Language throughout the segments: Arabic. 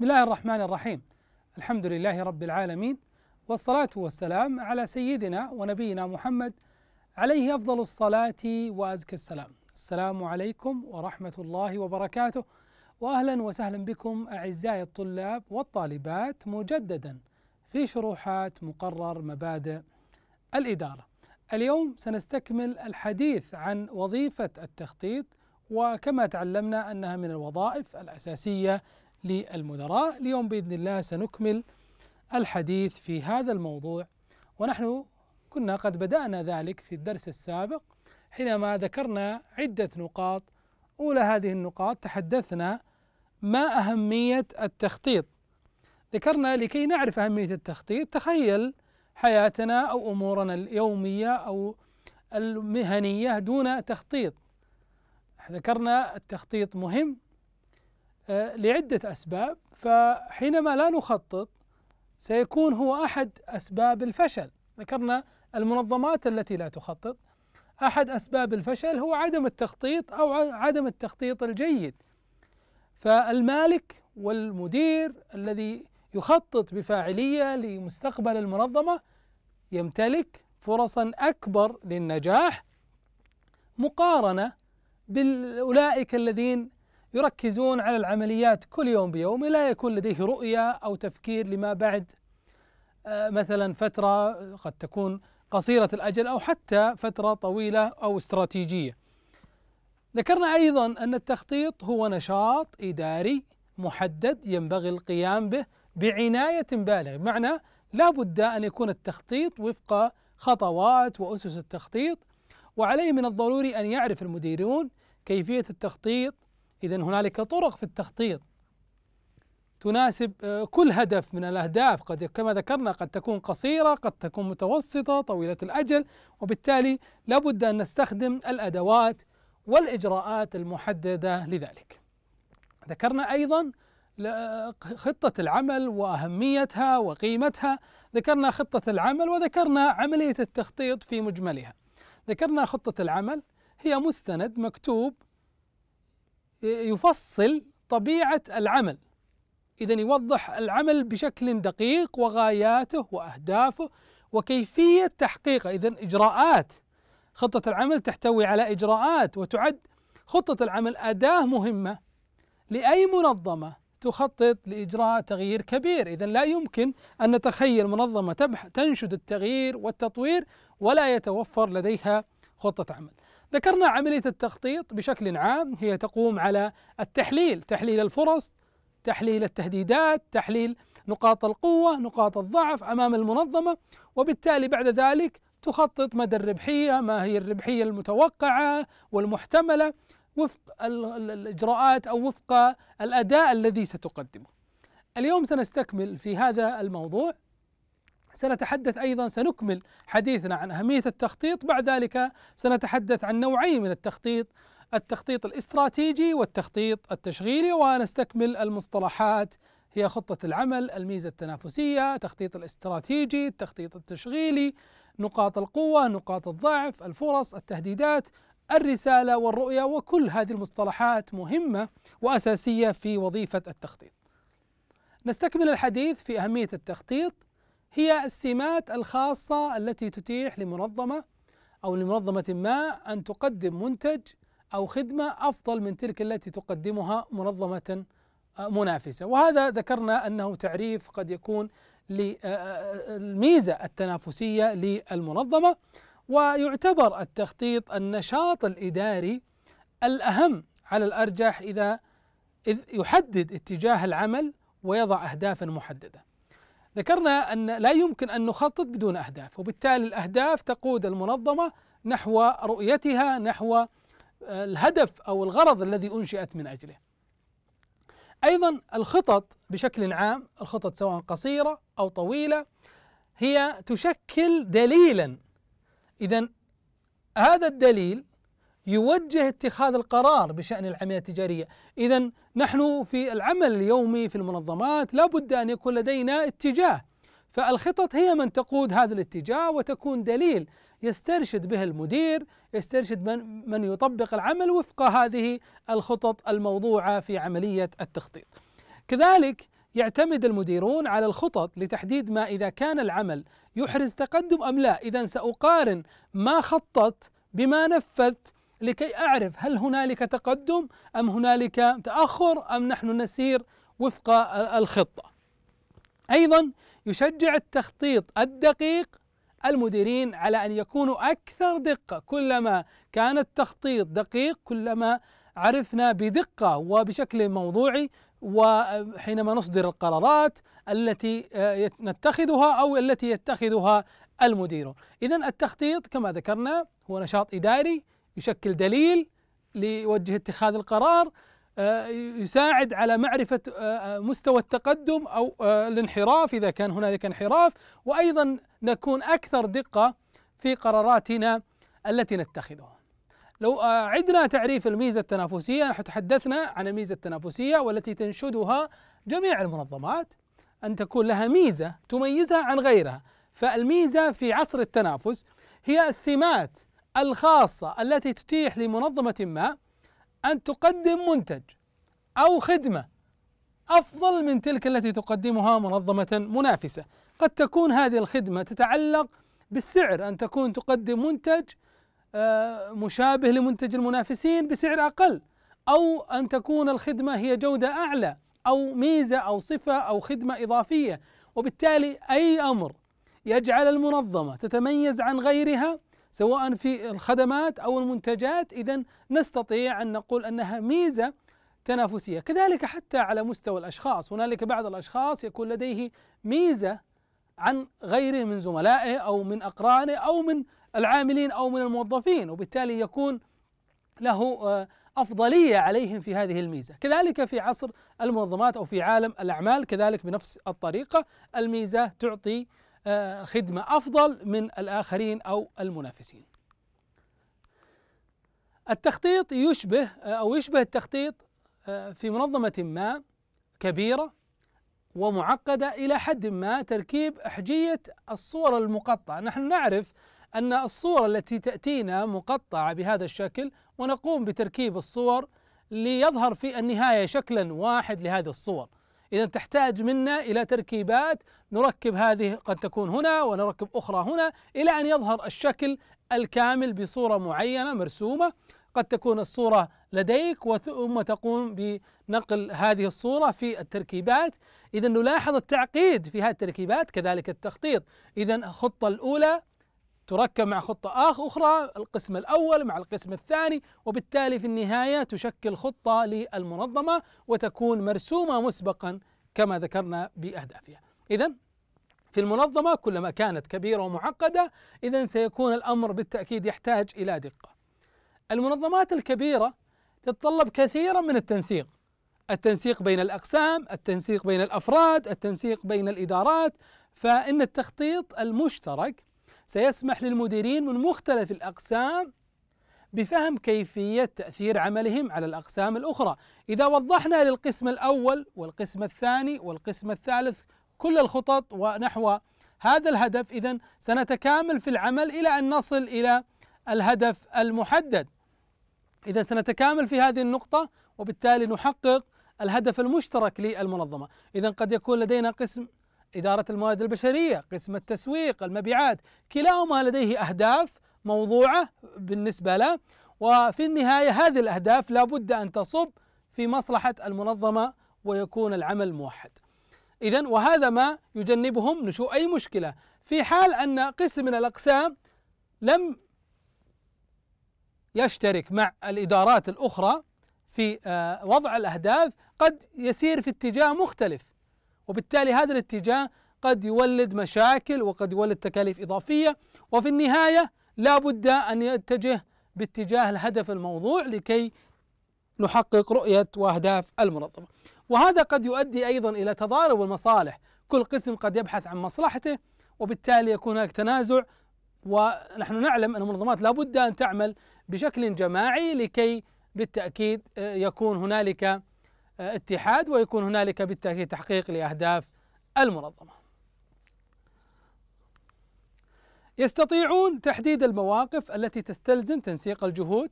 بسم الله الرحمن الرحيم الحمد لله رب العالمين والصلاة والسلام على سيدنا ونبينا محمد عليه أفضل الصلاة وأزكى السلام السلام عليكم ورحمة الله وبركاته وأهلا وسهلا بكم أعزائي الطلاب والطالبات مجددا في شروحات مقرر مبادئ الإدارة اليوم سنستكمل الحديث عن وظيفة التخطيط وكما تعلمنا أنها من الوظائف الأساسية للمدراء اليوم باذن الله سنكمل الحديث في هذا الموضوع ونحن كنا قد بدانا ذلك في الدرس السابق حينما ذكرنا عده نقاط اولى هذه النقاط تحدثنا ما اهميه التخطيط ذكرنا لكي نعرف اهميه التخطيط تخيل حياتنا او امورنا اليوميه او المهنيه دون تخطيط ذكرنا التخطيط مهم آه، لعدة أسباب فحينما لا نخطط سيكون هو أحد أسباب الفشل ذكرنا المنظمات التي لا تخطط أحد أسباب الفشل هو عدم التخطيط أو عدم التخطيط الجيد فالمالك والمدير الذي يخطط بفاعلية لمستقبل المنظمة يمتلك فرصا أكبر للنجاح مقارنة بأولئك الذين يركزون على العمليات كل يوم بيوم لا يكون لديه رؤية أو تفكير لما بعد آه، مثلا فترة قد تكون قصيرة الأجل أو حتى فترة طويلة أو استراتيجية ذكرنا أيضا أن التخطيط هو نشاط إداري محدد ينبغي القيام به بعناية بالغة بمعنى لا بد أن يكون التخطيط وفق خطوات وأسس التخطيط وعليه من الضروري أن يعرف المديرون كيفية التخطيط إذا هنالك طرق في التخطيط تناسب آه، كل هدف من الأهداف قد كما ذكرنا قد تكون قصيرة قد تكون متوسطة طويلة الأجل وبالتالي لابد أن نستخدم الأدوات والإجراءات المحددة لذلك ذكرنا أيضا آه، خطة العمل وأهميتها وقيمتها ذكرنا خطة العمل وذكرنا عملية التخطيط في مجملها ذكرنا خطة العمل هي مستند مكتوب يفصل طبيعة العمل إذا يوضح العمل بشكل دقيق وغاياته وأهدافه وكيفية تحقيقه إذا إجراءات خطة العمل تحتوي على إجراءات وتعد خطة العمل أداة مهمة لأي منظمة تخطط لإجراء تغيير كبير إذا لا يمكن أن نتخيل منظمة تنشد التغيير والتطوير ولا يتوفر لديها خطة عمل. ذكرنا عملية التخطيط بشكل عام هي تقوم على التحليل، تحليل الفرص، تحليل التهديدات، تحليل نقاط القوة، نقاط الضعف امام المنظمة، وبالتالي بعد ذلك تخطط مدى الربحية، ما هي الربحية المتوقعة والمحتملة وفق الاجراءات او وفق الاداء الذي ستقدمه. اليوم سنستكمل في هذا الموضوع سنتحدث أيضا سنكمل حديثنا عن أهمية التخطيط بعد ذلك سنتحدث عن نوعين من التخطيط التخطيط الاستراتيجي والتخطيط التشغيلي ونستكمل المصطلحات هي خطة العمل الميزة التنافسية تخطيط الاستراتيجي التخطيط التشغيلي نقاط القوة نقاط الضعف الفرص التهديدات الرسالة والرؤية وكل هذه المصطلحات مهمة وأساسية في وظيفة التخطيط نستكمل الحديث في أهمية التخطيط هي السمات الخاصة التي تتيح لمنظمة أو لمنظمة ما أن تقدم منتج أو خدمة أفضل من تلك التي تقدمها منظمة آه، منافسة وهذا ذكرنا أنه تعريف قد يكون للميزة آه، آه، التنافسية للمنظمة ويعتبر التخطيط النشاط الإداري الأهم على الأرجح إذا إذ يحدد اتجاه العمل ويضع أهدافا محددة ذكرنا أن لا يمكن أن نخطط بدون أهداف وبالتالي الأهداف تقود المنظمة نحو رؤيتها نحو آه، الهدف أو الغرض الذي أنشئت من أجله أيضا الخطط بشكل عام الخطط سواء قصيرة أو طويلة هي تشكل دليلا إذا هذا الدليل يوجه اتخاذ القرار بشأن العملية التجارية إذا نحن في العمل اليومي في المنظمات لا بد أن يكون لدينا اتجاه فالخطط هي من تقود هذا الاتجاه وتكون دليل يسترشد به المدير يسترشد من, من يطبق العمل وفق هذه الخطط الموضوعة في عملية التخطيط كذلك يعتمد المديرون على الخطط لتحديد ما إذا كان العمل يحرز تقدم أم لا إذا سأقارن ما خطط بما نفذت لكي أعرف هل هنالك تقدم أم هنالك تأخر أم نحن نسير وفق الخطة أيضا يشجع التخطيط الدقيق المديرين على أن يكونوا أكثر دقة كلما كان التخطيط دقيق كلما عرفنا بدقة وبشكل موضوعي وحينما نصدر القرارات التي آه، نتخذها أو التي يتخذها المدير إذا التخطيط كما ذكرنا هو نشاط إداري يشكل دليل ليوجه اتخاذ القرار آه، يساعد على معرفة آه، آه، مستوى التقدم أو الانحراف إذا كان هنالك انحراف وأيضا نكون أكثر دقة في قراراتنا التي نتخذها لو عدنا تعريف الميزة التنافسية نحن تحدثنا عن الميزة التنافسية والتي تنشدها جميع المنظمات أن تكون لها ميزة تميزها عن غيرها فالميزة في عصر التنافس هي السمات الخاصة التي تتيح لمنظمة ما أن تقدم منتج أو خدمة أفضل من تلك التي تقدمها منظمة منافسة قد تكون هذه الخدمة تتعلق بالسعر أن تكون تقدم منتج آه، مشابه لمنتج المنافسين بسعر أقل أو أن تكون الخدمة هي جودة أعلى أو ميزة أو صفة أو خدمة إضافية وبالتالي أي أمر يجعل المنظمة تتميز عن غيرها سواء في الخدمات او المنتجات اذا نستطيع ان نقول انها ميزه تنافسيه، كذلك حتى على مستوى الاشخاص، هنالك بعض الاشخاص يكون لديه ميزه عن غيره من زملائه او من اقرانه او من العاملين او من الموظفين، وبالتالي يكون له آه، افضليه عليهم في هذه الميزه، كذلك في عصر المنظمات او في عالم الاعمال كذلك بنفس الطريقه الميزه تعطي آه، خدمة أفضل من الآخرين أو المنافسين التخطيط يشبه آه، أو يشبه التخطيط آه، في منظمة ما كبيرة ومعقدة إلى حد ما تركيب أحجية الصور المقطعة نحن نعرف أن الصور التي تأتينا مقطعة بهذا الشكل ونقوم بتركيب الصور ليظهر في النهاية شكلا واحد لهذه الصور إذا تحتاج منا إلى تركيبات نركب هذه قد تكون هنا ونركب أخرى هنا إلى أن يظهر الشكل الكامل بصورة معينة مرسومة قد تكون الصورة لديك ثم تقوم بنقل هذه الصورة في التركيبات إذا نلاحظ التعقيد في هذه التركيبات كذلك التخطيط إذا الخطة الأولى تركب مع خطة آخ أخرى القسم الأول مع القسم الثاني وبالتالي في النهاية تشكل خطة للمنظمة وتكون مرسومة مسبقا كما ذكرنا بأهدافها إذا في المنظمة كلما كانت كبيرة ومعقدة إذا سيكون الأمر بالتأكيد يحتاج إلى دقة المنظمات الكبيرة تتطلب كثيرا من التنسيق التنسيق بين الأقسام التنسيق بين الأفراد التنسيق بين الإدارات فإن التخطيط المشترك سيسمح للمديرين من مختلف الأقسام بفهم كيفية تأثير عملهم على الأقسام الأخرى إذا وضحنا للقسم الأول والقسم الثاني والقسم الثالث كل الخطط ونحو هذا الهدف إذا سنتكامل في العمل إلى أن نصل إلى الهدف المحدد إذا سنتكامل في هذه النقطة وبالتالي نحقق الهدف المشترك للمنظمة إذا قد يكون لدينا قسم إدارة الموارد البشرية قسم التسويق المبيعات كلاهما لديه أهداف موضوعة بالنسبة له وفي النهاية هذه الأهداف لابد أن تصب في مصلحة المنظمة ويكون العمل موحد إذا وهذا ما يجنبهم نشوء أي مشكلة في حال أن قسم من الأقسام لم يشترك مع الإدارات الأخرى في آه، وضع الأهداف قد يسير في اتجاه مختلف وبالتالي هذا الاتجاه قد يولد مشاكل وقد يولد تكاليف إضافية وفي النهاية لا بد أن يتجه باتجاه الهدف الموضوع لكي نحقق رؤية وأهداف المنظمة وهذا قد يؤدي أيضا إلى تضارب المصالح كل قسم قد يبحث عن مصلحته وبالتالي يكون هناك تنازع ونحن نعلم أن المنظمات لابد أن تعمل بشكل جماعي لكي بالتأكيد آه، يكون هنالك اتحاد ويكون هنالك بالتاكيد تحقيق لاهداف المنظمه. يستطيعون تحديد المواقف التي تستلزم تنسيق الجهود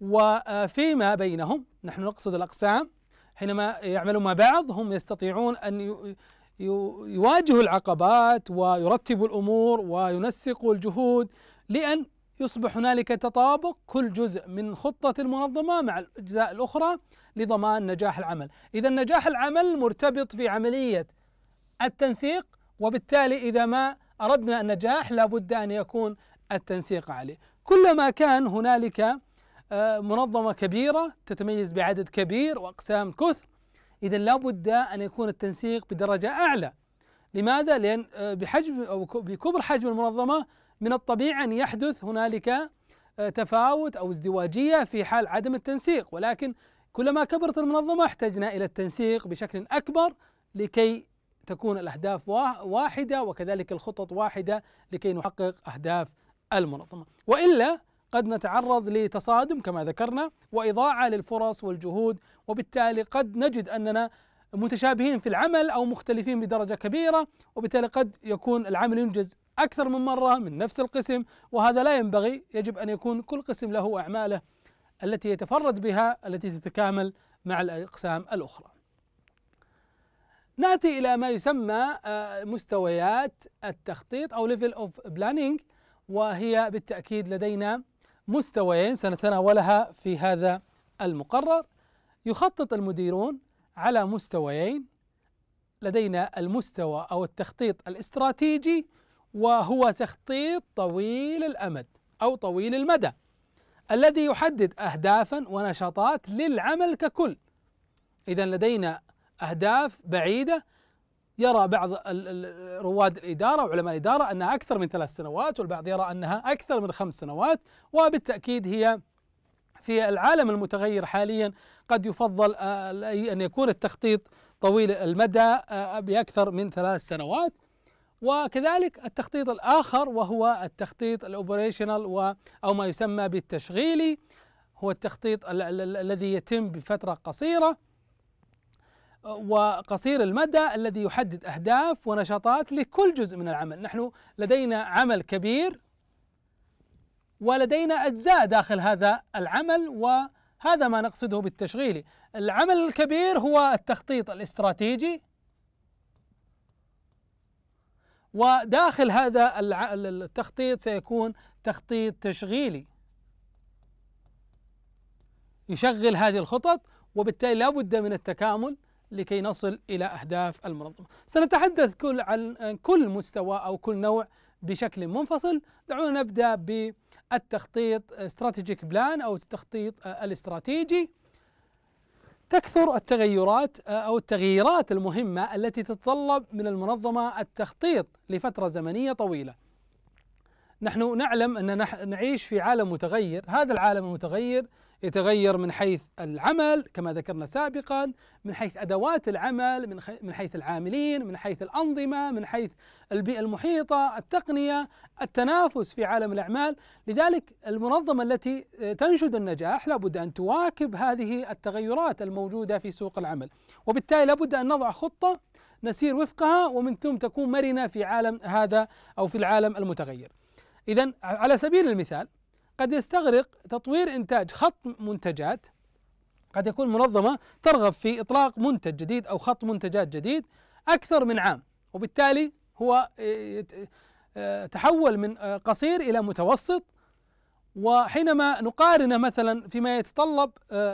وفيما آه، بينهم نحن نقصد الاقسام حينما يعملون مع بعض هم يستطيعون ان يواجهوا العقبات ويرتبوا الامور وينسقوا الجهود لان يصبح هنالك تطابق كل جزء من خطة المنظمة مع الأجزاء الأخرى لضمان نجاح العمل إذا نجاح العمل مرتبط في عملية التنسيق وبالتالي إذا ما أردنا النجاح لابد أن يكون التنسيق عليه كلما كان هنالك آه، منظمة كبيرة تتميز بعدد كبير وأقسام كثر إذا لابد أن يكون التنسيق بدرجة أعلى لماذا؟ لأن آه، بحجم أو بكبر حجم المنظمة من الطبيعي أن يحدث هنالك آه، تفاوت أو ازدواجية في حال عدم التنسيق ولكن كلما كبرت المنظمة احتجنا إلى التنسيق بشكل أكبر لكي تكون الأهداف واحدة وكذلك الخطط واحدة لكي نحقق أهداف المنظمة وإلا قد نتعرض لتصادم كما ذكرنا وإضاعة للفرص والجهود وبالتالي قد نجد أننا متشابهين في العمل أو مختلفين بدرجة كبيرة وبالتالي قد يكون العمل ينجز أكثر من مرة من نفس القسم وهذا لا ينبغي يجب أن يكون كل قسم له أعماله التي يتفرد بها التي تتكامل مع الأقسام الأخرى ناتي إلى ما يسمى آه، مستويات التخطيط أو ليفل أوف بلاننج وهي بالتأكيد لدينا مستويين سنتناولها في هذا المقرر يخطط المديرون على مستويين لدينا المستوى او التخطيط الاستراتيجي وهو تخطيط طويل الامد او طويل المدى الذي يحدد اهدافا ونشاطات للعمل ككل اذا لدينا اهداف بعيده يرى بعض رواد الاداره وعلماء الاداره انها اكثر من ثلاث سنوات والبعض يرى انها اكثر من خمس سنوات وبالتاكيد هي في العالم المتغير حاليا قد يفضل آه، أن يكون التخطيط طويل المدى آه، بأكثر من ثلاث سنوات وكذلك التخطيط الآخر وهو التخطيط الأوبريشنال أو ما يسمى بالتشغيلي هو التخطيط الذي يتم بفترة قصيرة وقصير المدى الذي يحدد أهداف ونشاطات لكل جزء من العمل نحن لدينا عمل كبير ولدينا أجزاء داخل هذا العمل وهذا ما نقصده بالتشغيلي العمل الكبير هو التخطيط الاستراتيجي وداخل هذا التخطيط سيكون تخطيط تشغيلي يشغل هذه الخطط وبالتالي لا بد من التكامل لكي نصل إلى أهداف المنظمة سنتحدث كل عن كل مستوى أو كل نوع بشكل منفصل دعونا نبدأ بالتخطيط استراتيجيك بلان أو التخطيط الاستراتيجي تكثر التغيرات أو التغييرات المهمة التي تتطلب من المنظمة التخطيط لفترة زمنية طويلة نحن نعلم اننا نعيش في عالم متغير هذا العالم المتغير يتغير من حيث العمل كما ذكرنا سابقا من حيث أدوات العمل من, من حيث العاملين من حيث الأنظمة من حيث البيئة المحيطة التقنية التنافس في عالم الأعمال لذلك المنظمة التي آه، تنشد النجاح لابد أن تواكب هذه التغيرات الموجودة في سوق العمل وبالتالي لابد أن نضع خطة نسير وفقها ومن ثم تكون مرنة في عالم هذا أو في العالم المتغير إذا على سبيل المثال قد يستغرق تطوير إنتاج خط منتجات قد يكون منظمة ترغب في إطلاق منتج جديد أو خط منتجات جديد أكثر من عام وبالتالي هو آه، آه، تحول من آه، قصير إلى متوسط وحينما نقارنه مثلا فيما يتطلب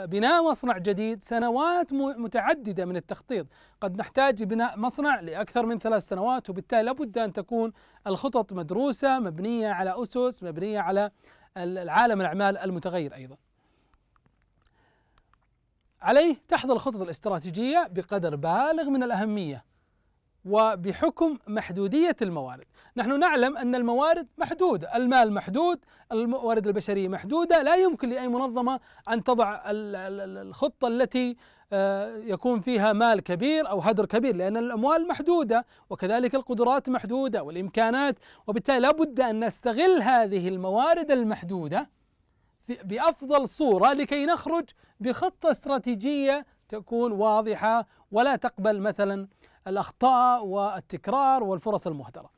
بناء مصنع جديد سنوات متعدده من التخطيط، قد نحتاج بناء مصنع لاكثر من ثلاث سنوات وبالتالي لابد ان تكون الخطط مدروسه مبنيه على اسس، مبنيه على العالم الأعمال المتغير أيضا عليه تحظى الخطط الاستراتيجية بقدر بالغ من الأهمية وبحكم محدودية الموارد نحن نعلم أن الموارد محدودة المال محدود الموارد البشرية محدودة لا يمكن لأي منظمة أن تضع الخطة التي آه، يكون فيها مال كبير او هدر كبير لان الاموال محدوده وكذلك القدرات محدوده والامكانات وبالتالي لابد ان نستغل هذه الموارد المحدوده بافضل صوره لكي نخرج بخطه استراتيجيه تكون واضحه ولا تقبل مثلا الاخطاء والتكرار والفرص المهدره.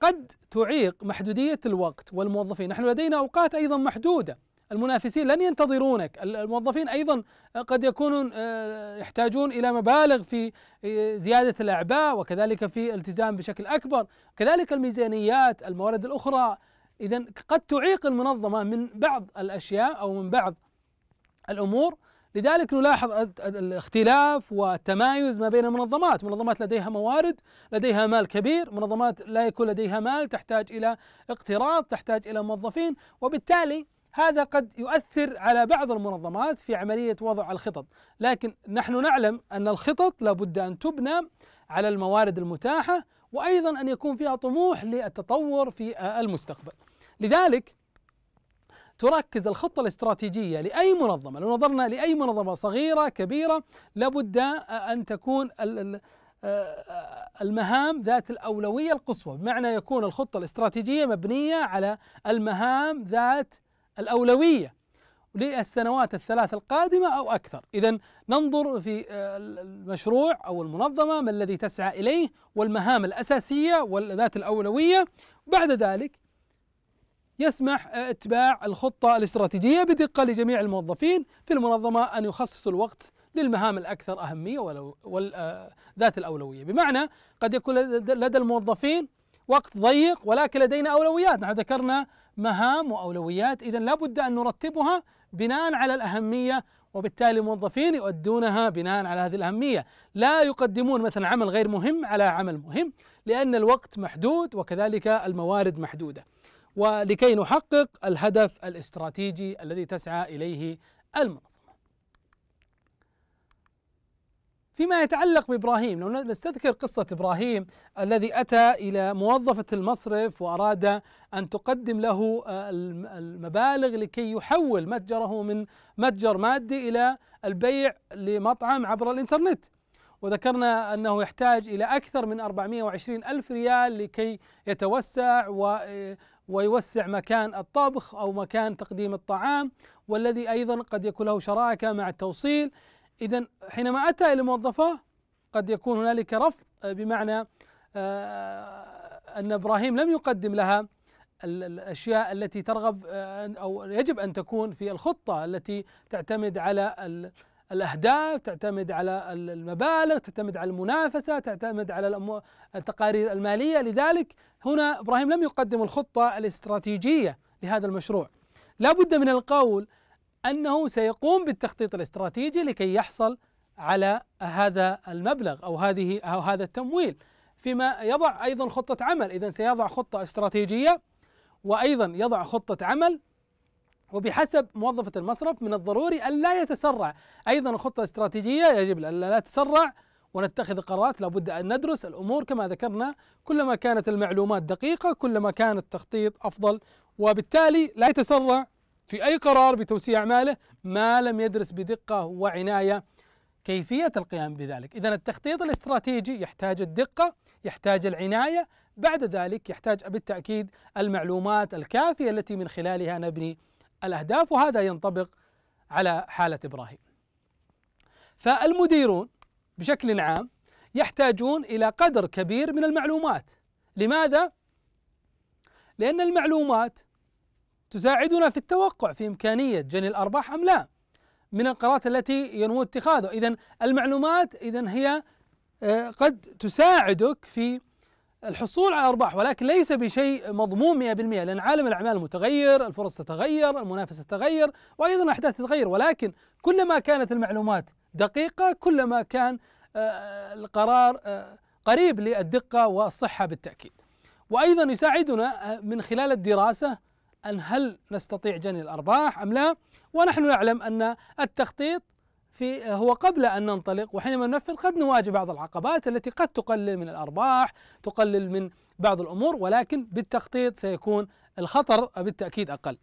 قد تعيق محدوديه الوقت والموظفين، نحن لدينا اوقات ايضا محدوده المنافسين لن ينتظرونك الموظفين أيضا آه، قد يكونون آه، يحتاجون إلى مبالغ في آه، زيادة الأعباء وكذلك في التزام بشكل أكبر كذلك الميزانيات الموارد الأخرى إذا قد تعيق المنظمة من بعض الأشياء أو من بعض الأمور لذلك نلاحظ الاختلاف والتمايز ما بين المنظمات، منظمات لديها موارد، لديها مال كبير، منظمات لا يكون لديها مال، تحتاج الى اقتراض، تحتاج الى موظفين، وبالتالي هذا قد يؤثر على بعض المنظمات في عملية وضع الخطط لكن نحن نعلم أن الخطط لابد أن تبنى على الموارد المتاحة وأيضا أن يكون فيها طموح للتطور في المستقبل لذلك تركز الخطة الاستراتيجية لأي منظمة لو نظرنا لأي منظمة صغيرة كبيرة لابد أن تكون آه، المهام ذات الأولوية القصوى بمعنى يكون الخطة الاستراتيجية مبنية على المهام ذات الأولوية للسنوات الثلاث القادمة أو أكثر إذا ننظر في آه، المشروع أو المنظمة ما الذي تسعى إليه والمهام الأساسية والذات الأولوية بعد ذلك يسمح آه، اتباع الخطة الاستراتيجية بدقة لجميع الموظفين في المنظمة أن يخصصوا الوقت للمهام الأكثر أهمية وذات آه، الأولوية بمعنى قد يكون لدى الموظفين وقت ضيق ولكن لدينا أولويات نحن ذكرنا مهام واولويات اذا لابد ان نرتبها بناء على الاهميه وبالتالي الموظفين يؤدونها بناء على هذه الاهميه، لا يقدمون مثلا عمل غير مهم على عمل مهم لان الوقت محدود وكذلك الموارد محدوده. ولكي نحقق الهدف الاستراتيجي الذي تسعى اليه المنظمه. فيما يتعلق بابراهيم لو نستذكر قصه ابراهيم الذي اتى الى موظفه المصرف واراد ان تقدم له آه، المبالغ لكي يحول متجره من متجر مادي الى البيع لمطعم عبر الانترنت وذكرنا أنه يحتاج إلى أكثر من 420 ألف ريال لكي يتوسع و آه، ويوسع مكان الطبخ أو مكان تقديم الطعام والذي أيضا قد يكون له شراكة مع التوصيل إذا حينما أتى إلى موظفاه قد يكون هنالك رفض آه، بمعنى آه، أن إبراهيم لم يقدم لها الاشياء التي ترغب آه، او يجب ان تكون في الخطه التي تعتمد على الاهداف، تعتمد على المبالغ، تعتمد على المنافسه، تعتمد على التقارير الماليه، لذلك هنا ابراهيم لم يقدم الخطه الاستراتيجيه لهذا المشروع. لا بد من القول انه سيقوم بالتخطيط الاستراتيجي لكي يحصل على هذا المبلغ او هذه او هذا التمويل فيما يضع ايضا خطه عمل اذا سيضع خطه استراتيجيه وايضا يضع خطه عمل وبحسب موظفة المصرف من الضروري أن لا يتسرع أيضا الخطة الاستراتيجية يجب ألا لا تسرع ونتخذ قرارات لابد أن ندرس الأمور كما ذكرنا كلما كانت المعلومات دقيقة كلما كان التخطيط أفضل وبالتالي لا يتسرع في أي قرار بتوسيع أعماله ما لم يدرس بدقة وعناية كيفية القيام بذلك إذا التخطيط الاستراتيجي يحتاج الدقة يحتاج العناية بعد ذلك يحتاج بالتأكيد المعلومات الكافية التي من خلالها نبني الأهداف وهذا ينطبق على حالة إبراهيم فالمديرون بشكل عام يحتاجون إلى قدر كبير من المعلومات لماذا؟ لأن المعلومات تساعدنا في التوقع في إمكانية جني الأرباح أم لا من القرارات التي ينوي اتخاذه إذا المعلومات إذا هي آه، قد تساعدك في الحصول على أرباح ولكن ليس بشيء مضمون 100% لأن عالم الأعمال متغير الفرص تتغير المنافسة تتغير وأيضا الأحداث تتغير ولكن كلما كانت المعلومات دقيقة كلما كان آه، القرار آه، قريب للدقة والصحة بالتأكيد وأيضا يساعدنا من خلال الدراسة أن هل نستطيع جني الأرباح أم لا ونحن نعلم أن التخطيط في هو قبل أن ننطلق وحينما ننفذ قد نواجه بعض العقبات التي قد تقلل من الأرباح تقلل من بعض الأمور ولكن بالتخطيط سيكون الخطر بالتأكيد أقل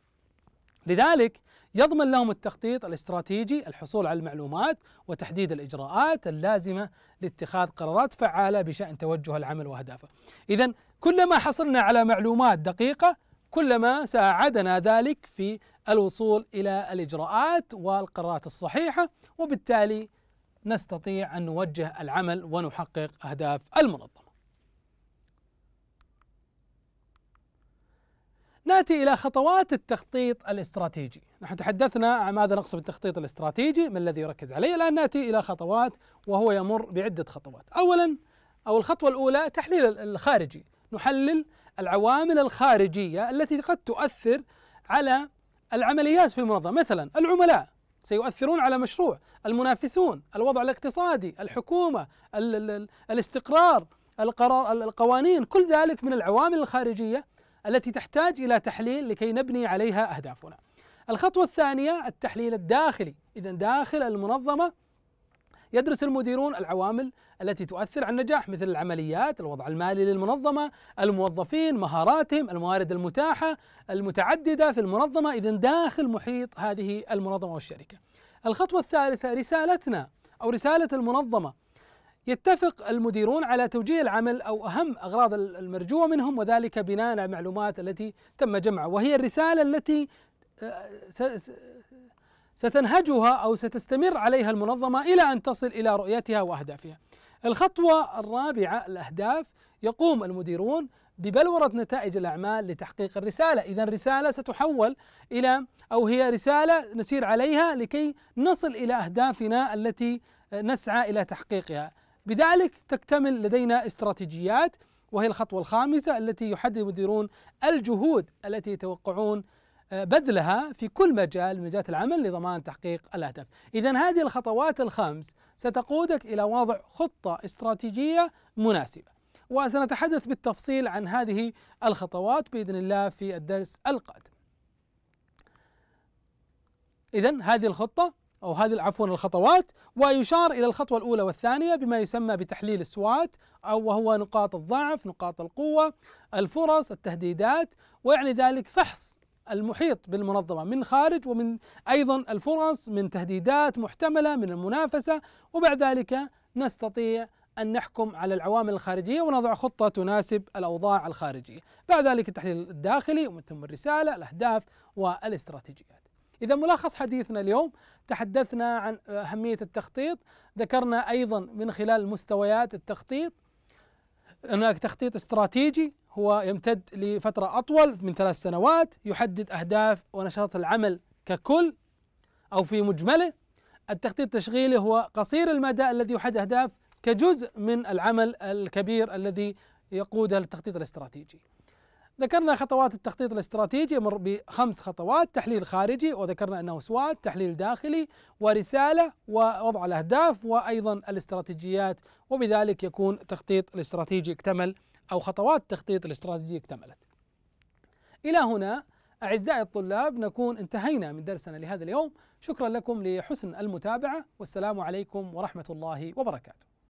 لذلك يضمن لهم التخطيط الاستراتيجي الحصول على المعلومات وتحديد الاجراءات اللازمه لاتخاذ قرارات فعاله بشان توجه العمل واهدافه. اذا كلما حصلنا على معلومات دقيقه كلما ساعدنا ذلك في الوصول الى الاجراءات والقرارات الصحيحه وبالتالي نستطيع ان نوجه العمل ونحقق اهداف المنظمه. ناتي الى خطوات التخطيط الاستراتيجي، نحن تحدثنا عن ماذا نقصد بالتخطيط الاستراتيجي، ما الذي يركز عليه، الان ناتي الى خطوات وهو يمر بعده خطوات، اولا او الخطوه الاولى تحليل الخارجي، نحلل العوامل الخارجية التي قد تؤثر على العمليات في المنظمة مثلا العملاء سيؤثرون على مشروع المنافسون الوضع الاقتصادي الحكومة الـ الـ الاستقرار القرار القوانين كل ذلك من العوامل الخارجية التي تحتاج إلى تحليل لكي نبني عليها أهدافنا الخطوة الثانية التحليل الداخلي إذا داخل المنظمة يدرس المديرون العوامل التي تؤثر على النجاح مثل العمليات، الوضع المالي للمنظمة، الموظفين، مهاراتهم، الموارد المتاحة المتعددة في المنظمة، إذا داخل محيط هذه المنظمة والشركة. الخطوة الثالثة رسالتنا أو رسالة المنظمة يتفق المديرون على توجيه العمل او اهم اغراض المرجوه منهم وذلك بناء على المعلومات التي تم جمعها وهي الرساله التي آه، ستنهجها أو ستستمر عليها المنظمة إلى أن تصل إلى رؤيتها وأهدافها الخطوة الرابعة الأهداف يقوم المديرون ببلورة نتائج الأعمال لتحقيق الرسالة إذا الرسالة ستحول إلى أو هي رسالة نسير عليها لكي نصل إلى أهدافنا التي نسعى إلى تحقيقها بذلك تكتمل لدينا استراتيجيات وهي الخطوة الخامسة التي يحدد المديرون الجهود التي يتوقعون آه، بذلها في كل مجال من مجالات العمل لضمان تحقيق الاهداف. اذا هذه الخطوات الخمس ستقودك الى وضع خطه استراتيجيه مناسبه. وسنتحدث بالتفصيل عن هذه الخطوات باذن الله في الدرس القادم. اذا هذه الخطه أو هذه عفوا الخطوات ويشار إلى الخطوة الأولى والثانية بما يسمى بتحليل السوات أو وهو نقاط الضعف نقاط القوة الفرص التهديدات ويعني ذلك فحص المحيط بالمنظمة من خارج ومن أيضا الفرص من تهديدات محتملة من المنافسة وبعد ذلك نستطيع أن نحكم على العوامل الخارجية ونضع خطة تناسب الأوضاع الخارجية بعد ذلك التحليل الداخلي ومن ثم الرسالة الأهداف والاستراتيجيات إذا ملخص حديثنا اليوم تحدثنا عن أهمية التخطيط ذكرنا أيضا من خلال مستويات التخطيط هناك تخطيط استراتيجي هو يمتد لفترة أطول من ثلاث سنوات يحدد أهداف ونشاط العمل ككل أو في مجمله التخطيط التشغيلي هو قصير المدى الذي يحدد أهداف كجزء من العمل الكبير الذي يقوده التخطيط الاستراتيجي ذكرنا خطوات التخطيط الاستراتيجي يمر بخمس خطوات تحليل خارجي وذكرنا انه سوات تحليل داخلي ورساله ووضع الاهداف وايضا الاستراتيجيات وبذلك يكون التخطيط الاستراتيجي اكتمل أو خطوات التخطيط الاستراتيجي اكتملت إلى هنا أعزائي الطلاب نكون انتهينا من درسنا لهذا اليوم شكرا لكم لحسن المتابعة والسلام عليكم ورحمة الله وبركاته